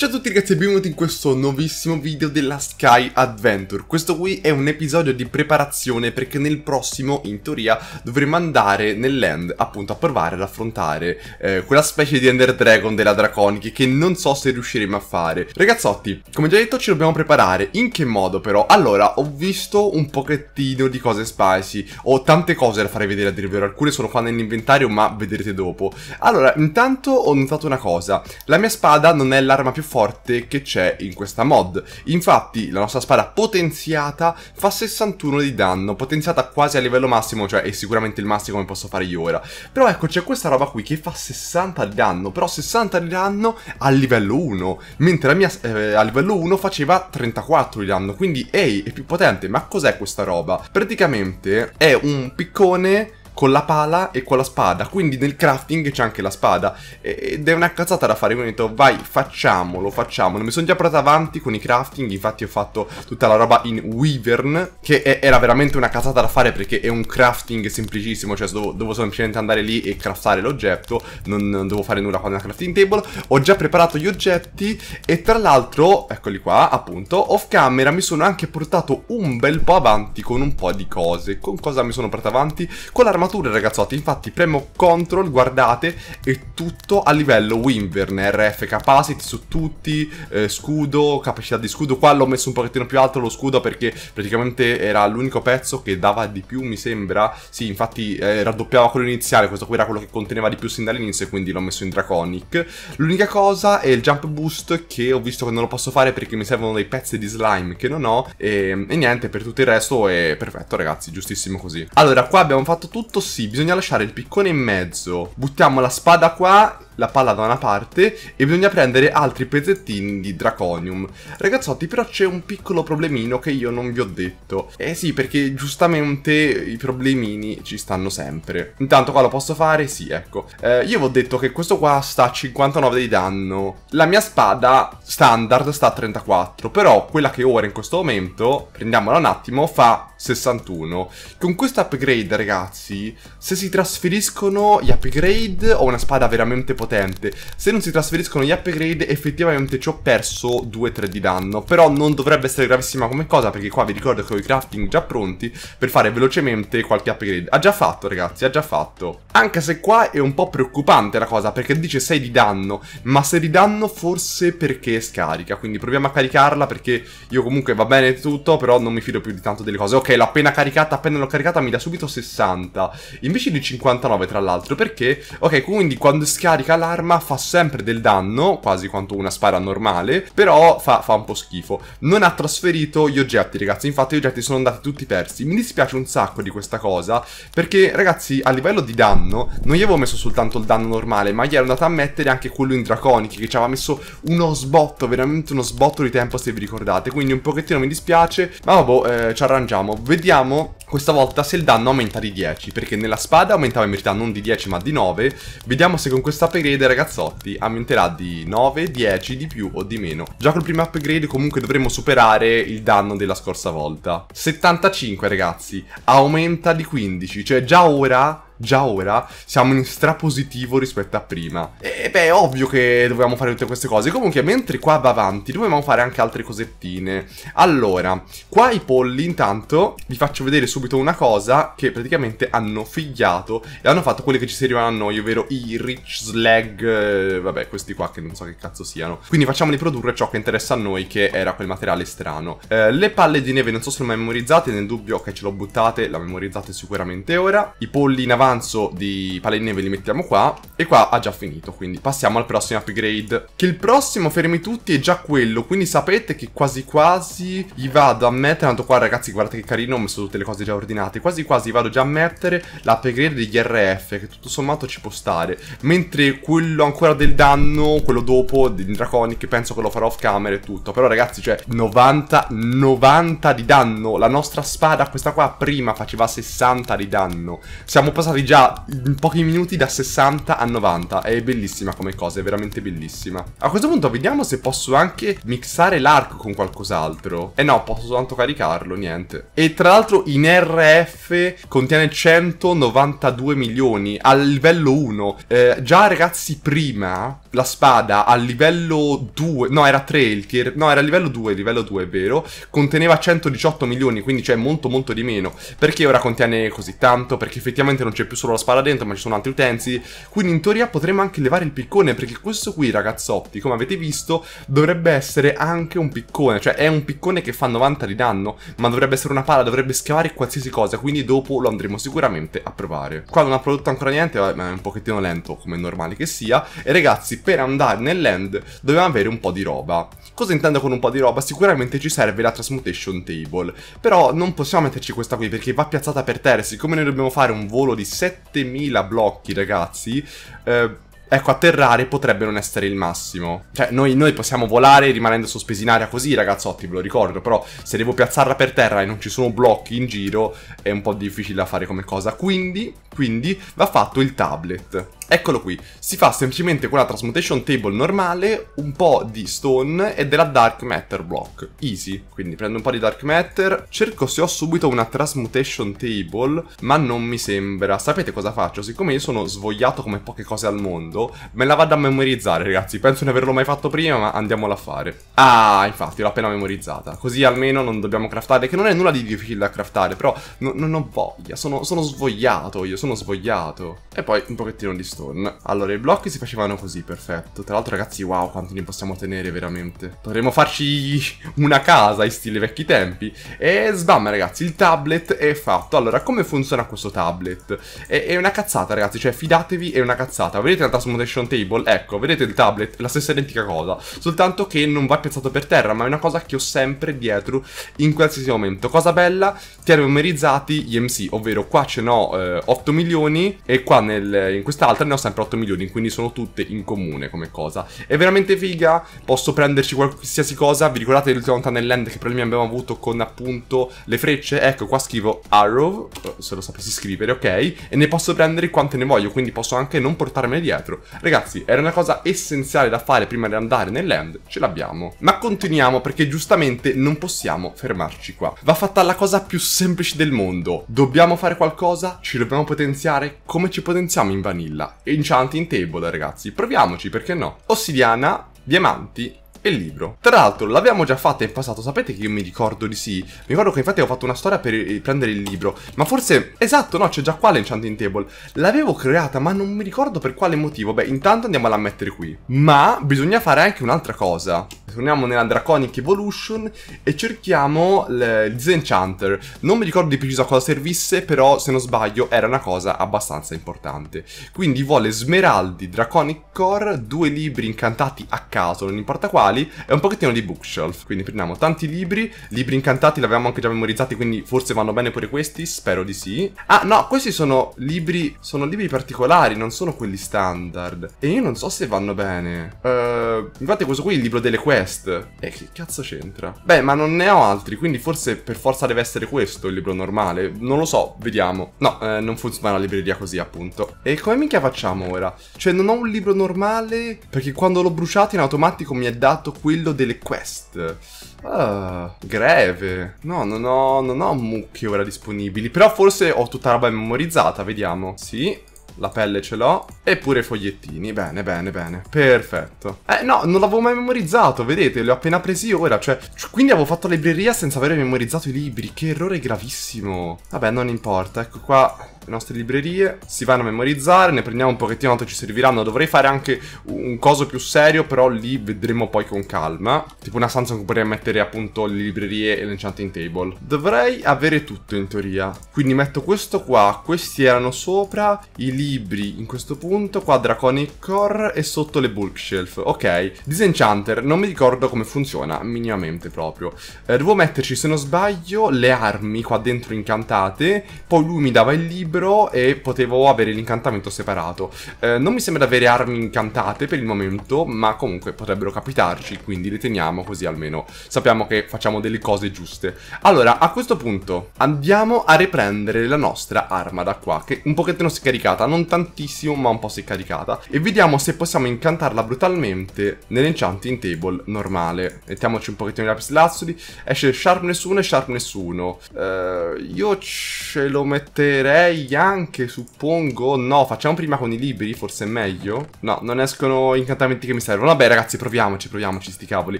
Ciao a tutti ragazzi e benvenuti in questo nuovissimo video della Sky Adventure Questo qui è un episodio di preparazione perché nel prossimo, in teoria, dovremo andare nell'end appunto a provare ad affrontare eh, quella specie di Ender Dragon della Draconic che non so se riusciremo a fare Ragazzotti, come già detto ci dobbiamo preparare, in che modo però? Allora, ho visto un pochettino di cose spicy, ho tante cose da fare vedere a dire vero, alcune sono qua nell'inventario ma vedrete dopo Allora, intanto ho notato una cosa, la mia spada non è l'arma più forte che c'è in questa mod. Infatti la nostra spada potenziata fa 61 di danno, potenziata quasi a livello massimo, cioè è sicuramente il massimo che posso fare io ora. Però ecco, c'è questa roba qui che fa 60 di danno, però 60 di danno a livello 1, mentre la mia eh, a livello 1 faceva 34 di danno, quindi ehi, è più potente, ma cos'è questa roba? Praticamente è un piccone con la pala e con la spada. Quindi nel crafting c'è anche la spada. Ed è una cazzata da fare. Quindi ho detto, vai, facciamolo, facciamolo. Mi sono già portato avanti con i crafting. Infatti ho fatto tutta la roba in Wyvern. Che è, era veramente una cazzata da fare perché è un crafting semplicissimo. Cioè devo, devo semplicemente andare lì e craftare l'oggetto. Non, non, devo fare nulla con la crafting table. Ho già preparato gli oggetti. E tra l'altro, eccoli qua, appunto, off camera mi sono anche portato un bel po' avanti con un po' di cose. Con cosa mi sono portato avanti? Con l'armatura armature ragazzotti, infatti premo CTRL, guardate, è tutto a livello Winverner, RF capacity su tutti, eh, scudo, capacità di scudo, qua l'ho messo un pochettino più alto lo scudo perché praticamente era l'unico pezzo che dava di più mi sembra, sì infatti eh, raddoppiava quello iniziale, questo qui era quello che conteneva di più sin dall'inizio quindi l'ho messo in Draconic. L'unica cosa è il jump boost che ho visto che non lo posso fare perché mi servono dei pezzi di slime che non ho e, ehm, e niente, per tutto il resto è perfetto ragazzi, giustissimo così. Allora qua abbiamo fatto tutto sì, bisogna lasciare il piccone in mezzo. Buttiamo la spada qua la palla da una parte e bisogna prendere altri pezzettini di Draconium. Ragazzotti, però c'è un piccolo problemino che io non vi ho detto. Eh sì, perché giustamente i problemini ci stanno sempre. Intanto qua lo posso fare? Sì, ecco. Eh, io vi ho detto che questo qua sta a 59 di danno. La mia spada standard sta a 34, però quella che ora in questo momento, prendiamola un attimo, fa 61. Con questo upgrade, ragazzi, se si trasferiscono gli upgrade ho una spada veramente potente potente. Se non si trasferiscono gli upgrade, effettivamente ci ho perso 2-3 di danno. Però non dovrebbe essere gravissima come cosa, perché qua vi ricordo che ho i crafting già pronti per fare velocemente qualche upgrade. Ha già fatto, ragazzi, ha già fatto. Anche se qua è un po' preoccupante la cosa, perché dice 6 di danno, ma 6 di danno forse perché scarica. Quindi proviamo a caricarla, perché io comunque va bene tutto, però non mi fido più di tanto delle cose. Ok, l'ho appena caricata, appena l'ho caricata mi dà subito 60, invece di 59 tra l'altro, perché... Ok, quindi quando scarica pratica l'arma fa sempre del danno, quasi quanto una spara normale, però fa, fa, un po' schifo. Non ha trasferito gli oggetti, ragazzi, infatti gli oggetti sono andati tutti persi. Mi dispiace un sacco di questa cosa, perché, ragazzi, a livello di danno, non gli avevo messo soltanto il danno normale, ma gli ero andato a mettere anche quello in draconichi, che ci aveva messo uno sbotto, veramente uno sbotto di tempo, se vi ricordate. Quindi un pochettino mi dispiace, ma vabbè, eh, ci arrangiamo. Vediamo questa volta se il danno aumenta di 10, perché nella spada aumentava in verità non di 10 ma di 9. Vediamo se con questa pena upgrade ragazzotti aumenterà di 9, 10, di più o di meno. Già col primo upgrade comunque dovremo superare il danno della scorsa volta. 75 ragazzi, aumenta di 15, cioè già ora già ora siamo in strapositivo rispetto a prima. E beh, è ovvio che dovevamo fare tutte queste cose. Comunque, mentre qua va avanti, dovevamo fare anche altre cosettine. Allora, qua i polli, intanto, vi faccio vedere subito una cosa che praticamente hanno figliato e hanno fatto quelle che ci servivano a noi, ovvero i rich slag, eh, vabbè, questi qua che non so che cazzo siano. Quindi facciamoli produrre ciò che interessa a noi, che era quel materiale strano. Eh, le palle di neve non so se le ho memorizzate, nel dubbio, ok, ce l'ho buttate, la memorizzate sicuramente ora. I polli in avanti avanzo di paline ve li mettiamo qua e qua ha già finito, quindi passiamo al prossimo upgrade. Che il prossimo, fermi tutti, è già quello, quindi sapete che quasi quasi gli vado a mettere, tanto qua ragazzi guardate che carino, ho messo tutte le cose già ordinate, quasi quasi vado già a mettere l'upgrade degli RF, che tutto sommato ci può stare, mentre quello ancora del danno, quello dopo, di Draconic, penso che lo farò off camera e tutto, però ragazzi, cioè, 90, 90 di danno, la nostra spada, questa qua prima faceva 60 di danno, siamo passati fuori già in pochi minuti da 60 a 90. È bellissima come cosa, è veramente bellissima. A questo punto vediamo se posso anche mixare l'arco con qualcos'altro. Eh no, posso soltanto caricarlo, niente. E tra l'altro in RF contiene 192 milioni al livello 1. Eh, già ragazzi prima la spada a livello 2, no era 3 il tier, no era livello 2, livello 2 è vero, conteneva 118 milioni, quindi cioè molto molto di meno, perché ora contiene così tanto, perché effettivamente non c'è più solo la spada dentro ma ci sono altri utensili, quindi in teoria potremmo anche levare il piccone, perché questo qui ragazzotti, come avete visto, dovrebbe essere anche un piccone, cioè è un piccone che fa 90 di danno, ma dovrebbe essere una pala, dovrebbe scavare qualsiasi cosa, quindi dopo lo andremo sicuramente a provare. Qua non ha prodotto ancora niente, ma è un pochettino lento come normale che sia, e ragazzi per andare nell'end dobbiamo avere un po' di roba. Cosa intendo con un po' di roba? Sicuramente ci serve la transmutation table, però non possiamo metterci questa qui perché va piazzata per terra, siccome noi dobbiamo fare un volo di 7000 blocchi ragazzi, eh, Ecco, atterrare potrebbe non essere il massimo. Cioè, noi, noi, possiamo volare rimanendo sospesi in aria così, ragazzotti, ve lo ricordo. Però, se devo piazzarla per terra e non ci sono blocchi in giro, è un po' difficile da fare come cosa. Quindi, quindi va fatto il tablet. Eccolo qui, si fa semplicemente con la transmutation table normale, un po' di stone e della dark matter block. Easy, quindi prendo un po' di dark matter, cerco se ho subito una transmutation table, ma non mi sembra. Sapete cosa faccio? Siccome io sono svogliato come poche cose al mondo, me la vado a memorizzare ragazzi, penso di averlo mai fatto prima, ma andiamola a fare. Ah, infatti l'ho appena memorizzata, così almeno non dobbiamo craftare, che non è nulla di difficile da craftare, però non ho voglia, sono, sono svogliato io, sono svogliato e poi un pochettino di stone. Allora, i blocchi si facevano così, perfetto. Tra l'altro, ragazzi, wow, quanti ne possiamo tenere veramente. Potremmo farci una casa in stile vecchi tempi. E sbam, ragazzi, il tablet è fatto. Allora, come funziona questo tablet? È, è una cazzata, ragazzi, cioè fidatevi, è una cazzata. Vedete la transmutation table? Ecco, vedete il tablet, la stessa identica cosa. Soltanto che non va piazzato per terra, ma è una cosa che ho sempre dietro in qualsiasi momento. Cosa bella, termomerizzati gli MC, ovvero qua ce n'ho eh, 8 milioni e qua ne nel, in quest'altra ne ho sempre 8 milioni, quindi sono tutte in comune come cosa. È veramente figa, posso prenderci qualsiasi cosa, vi ricordate l'ultima volta nell'end che problemi abbiamo avuto con appunto le frecce? Ecco, qua scrivo arrow, eh, se lo sapessi scrivere, ok? E ne posso prendere quante ne voglio, quindi posso anche non portarmene dietro. Ragazzi, era una cosa essenziale da fare prima di andare nell'end, ce l'abbiamo. Ma continuiamo perché giustamente non possiamo fermarci qua. Va fatta la cosa più semplice del mondo. Dobbiamo fare qualcosa? Ci dobbiamo potenziare? Come ci possiamo potenziamo in vanilla. Enchanting table, ragazzi. Proviamoci, perché no? Ossidiana, diamanti e libro. Tra l'altro l'abbiamo già fatta in passato, sapete che io mi ricordo di sì. Mi ricordo che infatti ho fatto una storia per eh, prendere il libro, ma forse esatto, no, c'è già qua l'enchanting table. L'avevo creata, ma non mi ricordo per quale motivo. Beh, intanto andiamola a mettere qui. Ma bisogna fare anche un'altra cosa. Torniamo nella Draconic Evolution e cerchiamo il Disenchanter. Non mi ricordo di preciso a cosa servisse, però se non sbaglio era una cosa abbastanza importante. Quindi vuole Smeraldi, Draconic Core, due libri incantati a caso, non importa quali, e un pochettino di bookshelf. Quindi prendiamo tanti libri, libri incantati li avevamo anche già memorizzati, quindi forse vanno bene pure questi, spero di sì. Ah no, questi sono libri, sono libri particolari, non sono quelli standard. E io non so se vanno bene. Uh, infatti questo qui è il libro delle quest West. E che cazzo c'entra? Beh, ma non ne ho altri, quindi forse per forza deve essere questo il libro normale. Non lo so, vediamo. No, eh, non funziona la libreria così, appunto. E come minchia facciamo ora? Cioè, non ho un libro normale perché quando l'ho bruciato in automatico mi è dato quello delle quest. Ah, greve. No, non ho, non ho mucche ora disponibili. Però forse ho tutta la roba memorizzata, vediamo. Sì, la pelle ce l'ho. E pure i fogliettini. Bene, bene, bene. Perfetto. Eh, no, non l'avevo mai memorizzato, vedete? Li ho appena presi ora. Cioè, quindi avevo fatto la libreria senza aver memorizzato i libri. Che errore gravissimo. Vabbè, non importa. Ecco qua nostre librerie, si vanno a memorizzare, ne prendiamo un pochettino, quanto ci serviranno, dovrei fare anche un coso più serio, però lì vedremo poi con calma, tipo una stanza in cui potrei mettere appunto le librerie e l'enchanting table. Dovrei avere tutto in teoria, quindi metto questo qua, questi erano sopra, i libri in questo punto, qua Draconic Core e sotto le bookshelf, ok. Disenchanter, non mi ricordo come funziona, minimamente proprio. Eh, devo metterci, se non sbaglio, le armi qua dentro incantate, poi lui mi dava il libro, libero e potevo avere l'incantamento separato. Eh, non mi sembra di avere armi incantate per il momento, ma comunque potrebbero capitarci, quindi le teniamo così almeno sappiamo che facciamo delle cose giuste. Allora, a questo punto andiamo a riprendere la nostra arma da qua, che un pochettino si è caricata, non tantissimo, ma un po' si è caricata, e vediamo se possiamo incantarla brutalmente nell'enchanting table normale. Mettiamoci un pochettino di lapis esce sharp nessuno e sharp nessuno. Eh, io ce lo metterei direi anche, suppongo... No, facciamo prima con i libri, forse è meglio. No, non escono incantamenti che mi servono. Vabbè, ragazzi, proviamoci, proviamoci, sti cavoli.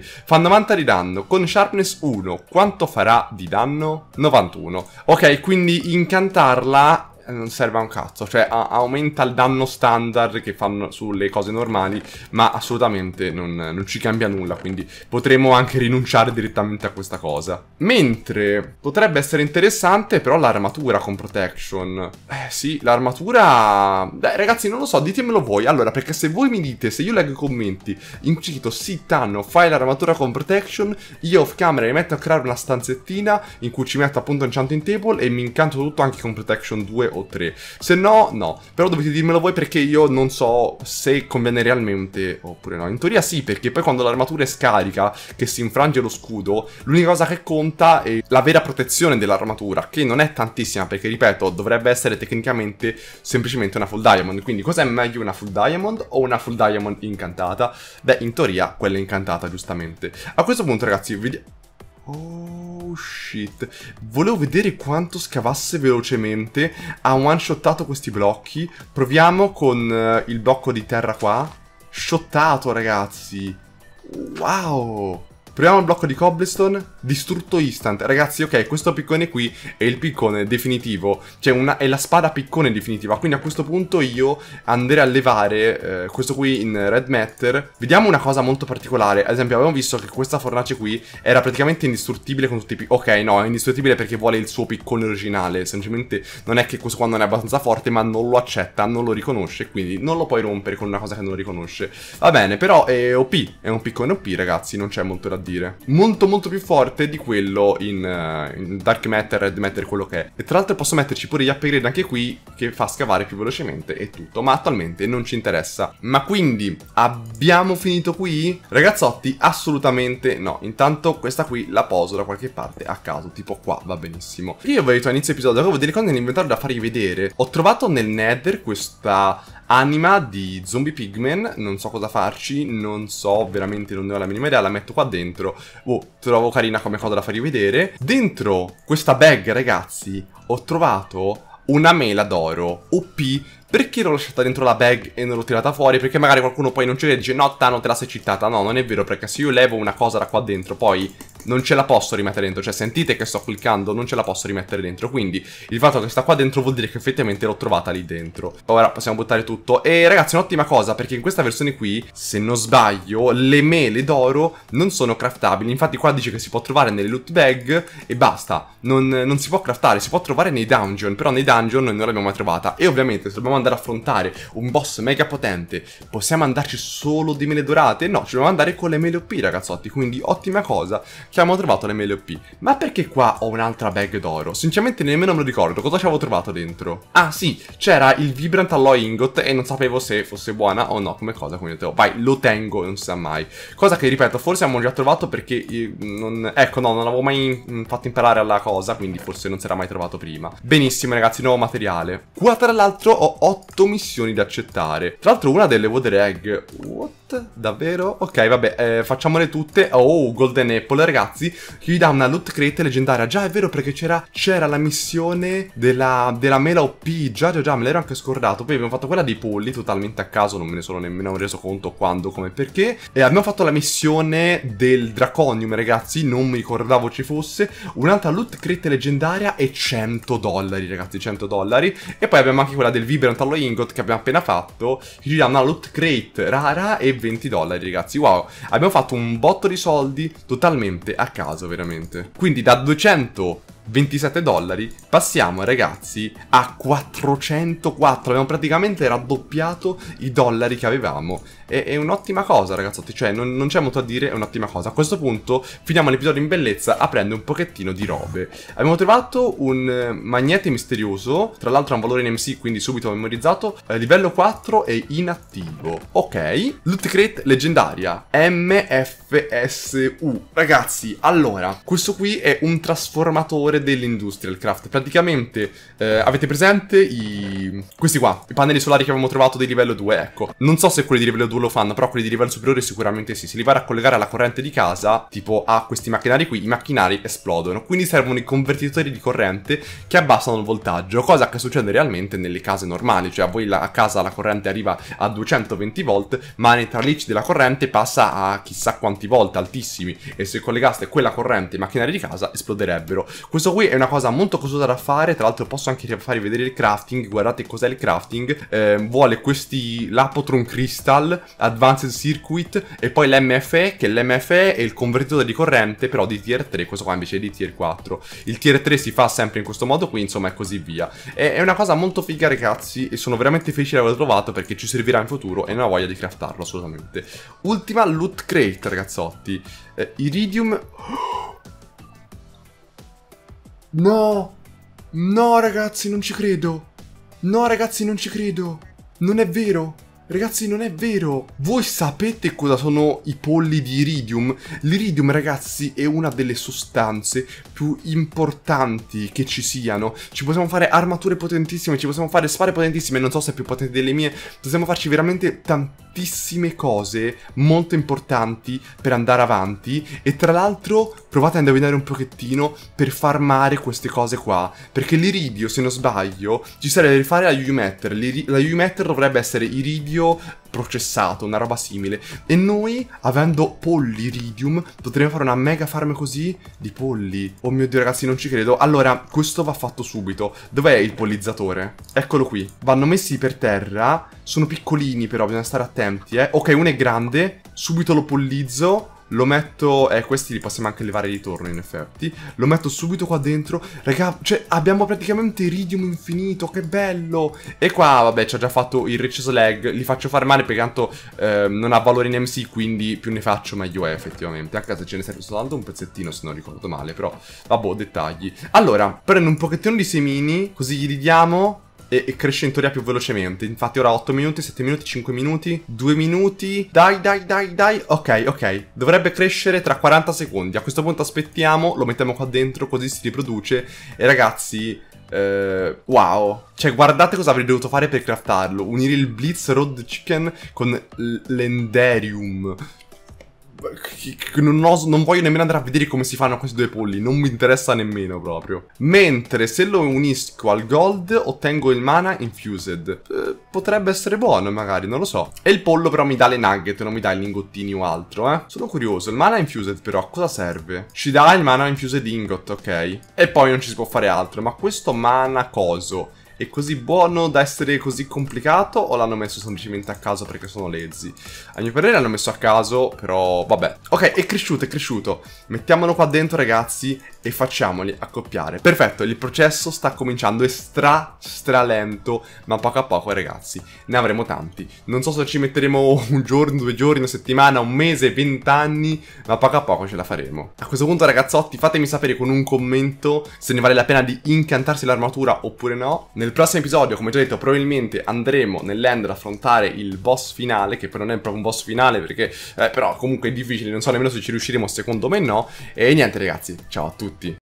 Fa 90 di danno. Con sharpness 1, quanto farà di danno? 91. Ok, quindi incantarla eh, non serve a un cazzo, cioè a, aumenta il danno standard che fanno sulle cose normali, ma assolutamente non, non ci cambia nulla, quindi potremmo anche rinunciare direttamente a questa cosa. Mentre potrebbe essere interessante però l'armatura con protection. Eh sì, l'armatura... Beh ragazzi non lo so, ditemelo voi, allora perché se voi mi dite, se io leggo i commenti, incito sì Tanno, fai l'armatura con protection, io off camera mi metto a creare una stanzettina in cui ci metto appunto un enchanting table e mi incanto tutto anche con protection 2 o o tre. Se no, no. Però dovete dirmelo voi perché io non so se conviene realmente oppure no. In teoria sì, perché poi quando l'armatura è scarica, che si infrange lo scudo, l'unica cosa che conta è la vera protezione dell'armatura, che non è tantissima, perché ripeto, dovrebbe essere tecnicamente semplicemente una full diamond. Quindi cos'è meglio una full diamond o una full diamond incantata? Beh, in teoria quella incantata, giustamente. A questo punto, ragazzi, vi... Oh shit. Volevo vedere quanto scavasse velocemente. Ha one shottato questi blocchi. Proviamo con uh, il blocco di terra qua. Shottato, ragazzi. Wow. Proviamo il blocco di cobblestone. Distrutto instant. Ragazzi, ok, questo piccone qui è il piccone definitivo. Cioè, una, è la spada piccone definitiva. Quindi a questo punto io andrei a levare eh, questo qui in Red Matter. Vediamo una cosa molto particolare. Ad esempio, abbiamo visto che questa fornace qui era praticamente indistruttibile con tutti i picconi. Ok, no, è indistruttibile perché vuole il suo piccone originale. Semplicemente non è che questo qua non è abbastanza forte, ma non lo accetta, non lo riconosce. Quindi non lo puoi rompere con una cosa che non lo riconosce. Va bene, però è OP. È un piccone OP, ragazzi. Non c'è molto da dire dire. Molto molto più forte di quello in, uh, in Dark Matter, Red Matter, quello che è. E tra l'altro posso metterci pure gli upgrade anche qui, che fa scavare più velocemente e tutto, ma attualmente non ci interessa. Ma quindi, abbiamo finito qui? Ragazzotti, assolutamente no. Intanto questa qui la poso da qualche parte a caso, tipo qua, va benissimo. Io vi ho detto all'inizio episodio, avevo delle cose nell'inventario da farvi vedere. Ho trovato nel Nether questa Anima di Zombie Pigmen, non so cosa farci, non so, veramente non ne ho la minima idea, la metto qua dentro. Oh, trovo carina come cosa da farvi vedere. Dentro questa bag, ragazzi, ho trovato una mela d'oro, OP, perché l'ho lasciata dentro la bag e non l'ho tirata fuori? Perché magari qualcuno poi non ce l'ha e dice, no Tano te la sei citata, no non è vero perché se io levo una cosa da qua dentro poi non ce la posso rimettere dentro, cioè sentite che sto cliccando, non ce la posso rimettere dentro, quindi il fatto che sta qua dentro vuol dire che effettivamente l'ho trovata lì dentro. Ora possiamo buttare tutto e ragazzi un'ottima cosa perché in questa versione qui, se non sbaglio, le mele d'oro non sono craftabili, infatti qua dice che si può trovare nelle loot bag e basta, non, non si può craftare, si può trovare nei dungeon, però nei dungeon noi non l'abbiamo mai trovata e ovviamente se dobbiamo andare a affrontare un boss mega potente, possiamo andarci solo di mele dorate? No, ci dobbiamo andare con le mele OP ragazzotti, quindi ottima cosa che abbiamo trovato le mele OP. Ma perché qua ho un'altra bag d'oro? Sinceramente nemmeno me lo ricordo, cosa ci avevo trovato dentro? Ah sì, c'era il Vibrant Alloy Ingot e non sapevo se fosse buona o no come cosa, quindi ho detto, vai, lo tengo, non si sa mai. Cosa che, ripeto, forse abbiamo già trovato perché, eh, non... ecco, no, non avevo mai mm, fatto imparare alla cosa, quindi forse non si era mai trovato prima. Benissimo ragazzi, nuovo materiale. Qua tra l'altro ho otto missioni da accettare. Tra l'altro una delle Water Egg, what Davvero? Ok, vabbè, eh, facciamole tutte. Oh, Golden Apple, ragazzi. Chi dà una loot crate leggendaria. Già, è vero, perché c'era la missione della, della mela OP. Già, già, già, me l'ero anche scordato. Poi abbiamo fatto quella dei polli, totalmente a caso. Non me ne sono nemmeno reso conto quando, come, perché. E abbiamo fatto la missione del Draconium, ragazzi. Non mi ricordavo ci fosse. Un'altra loot crate leggendaria e 100 dollari, ragazzi, 100 dollari. E poi abbiamo anche quella del Vibrant Alloy Ingot che abbiamo appena fatto. Che ci dà una loot crate rara e 20 dollari ragazzi Wow, abbiamo fatto un botto di soldi totalmente a caso veramente Quindi da 200 27 dollari, passiamo ragazzi a 404, abbiamo praticamente raddoppiato i dollari che avevamo. È, è un'ottima cosa ragazzotti, cioè non, non c'è molto a dire, è un'ottima cosa. A questo punto finiamo l'episodio in bellezza aprendo un pochettino di robe. Abbiamo trovato un eh, magnete misterioso, tra l'altro ha un valore in MC quindi subito memorizzato, eh, livello 4 e inattivo. Ok, loot crate leggendaria, MFSU. Ragazzi, allora, questo qui è un trasformatore favore dell'industrial craft. Praticamente eh, avete presente i... questi qua, i pannelli solari che avevamo trovato di livello 2, ecco. Non so se quelli di livello 2 lo fanno, però quelli di livello superiore sicuramente sì. Se li vai a collegare alla corrente di casa, tipo a questi macchinari qui, i macchinari esplodono. Quindi servono i convertitori di corrente che abbassano il voltaggio, cosa che succede realmente nelle case normali. Cioè a voi la, a casa la corrente arriva a 220 volt, ma nei tralicci della corrente passa a chissà quanti volt, altissimi. E se collegaste quella corrente ai macchinari di casa, esploderebbero. Questo questo qui è una cosa molto costosa da fare, tra l'altro posso anche farvi vedere il crafting, guardate cos'è il crafting, eh, vuole questi l'Apotron Crystal, Advanced Circuit e poi l'MFE, che l'MFE è il convertitore di corrente però di tier 3, questo qua invece è di tier 4. Il tier 3 si fa sempre in questo modo qui, insomma è così via. E, è una cosa molto figa ragazzi e sono veramente felice di averlo trovato perché ci servirà in futuro e non ho voglia di craftarlo assolutamente. Ultima loot crate ragazzotti, eh, Iridium... Oh, No! No, ragazzi, non ci credo! No, ragazzi, non ci credo! Non è vero! Ragazzi, non è vero! Voi sapete cosa sono i polli di iridium? L'iridium, ragazzi, è una delle sostanze più importanti che ci siano. Ci possiamo fare armature potentissime, ci possiamo fare spade potentissime, non so se è più potente delle mie. Possiamo farci veramente tantissime tantissime cose molto importanti per andare avanti e tra l'altro provate a indovinare un pochettino per farmare queste cose qua perché l'iridio se non sbaglio ci sarebbe da rifare la UU Matter la UU Matter dovrebbe essere iridio processato, una roba simile. E noi, avendo polli iridium, potremmo fare una mega farm così di polli. Oh mio dio ragazzi, non ci credo. Allora, questo va fatto subito. Dov'è il pollizzatore? Eccolo qui. Vanno messi per terra. Sono piccolini però, bisogna stare attenti, eh. Ok, uno è grande. Subito lo pollizzo. Lo metto, eh, questi li possiamo anche levare di torno in effetti. Lo metto subito qua dentro. Raga, cioè abbiamo praticamente iridium infinito, che bello. E qua, vabbè, ci ha già fatto il Rich lag, Li faccio fare male perché tanto eh, non ha valore in MC, quindi più ne faccio meglio è effettivamente. Anche se ce ne serve soltanto un pezzettino, se non ricordo male, però vabbè, dettagli. Allora, prendo un pochettino di semini, così gli ridiamo, e, e, cresce in teoria più velocemente. Infatti ora 8 minuti, 7 minuti, 5 minuti, 2 minuti. Dai, dai, dai, dai. Ok, ok. Dovrebbe crescere tra 40 secondi. A questo punto aspettiamo, lo mettiamo qua dentro così si riproduce. E ragazzi... Eh, wow. Cioè, guardate cosa avrei dovuto fare per craftarlo. Unire il Blitz Road Chicken con l'Enderium. Non, oso, non, voglio nemmeno andare a vedere come si fanno questi due polli. Non mi interessa nemmeno proprio. Mentre se lo unisco al gold ottengo il mana infused. Eh, potrebbe essere buono magari, non lo so. E il pollo però mi dà le nugget, non mi dà i lingottini o altro, eh. Sono curioso. Il mana infused però a cosa serve? Ci dà il mana infused ingot, ok. E poi non ci si può fare altro. Ma questo mana coso è così buono da essere così complicato o l'hanno messo semplicemente a caso perché sono lezzi? A mio parere l'hanno messo a caso, però vabbè. Ok, è cresciuto, è cresciuto. Mettiamolo qua dentro, ragazzi, e facciamoli accoppiare. Perfetto, il processo sta cominciando, è stra stra lento, ma poco a poco ragazzi ne avremo tanti. Non so se ci metteremo un giorno, due giorni, una settimana, un mese, vent'anni, ma poco a poco ce la faremo. A questo punto ragazzotti fatemi sapere con un commento se ne vale la pena di incantarsi l'armatura oppure no. Nel prossimo episodio, come già detto, probabilmente andremo nell'end ad affrontare il boss finale, che poi non è proprio un boss finale perché eh, però comunque è difficile, non so nemmeno se ci riusciremo secondo me no. E niente ragazzi, ciao a tutti. группі.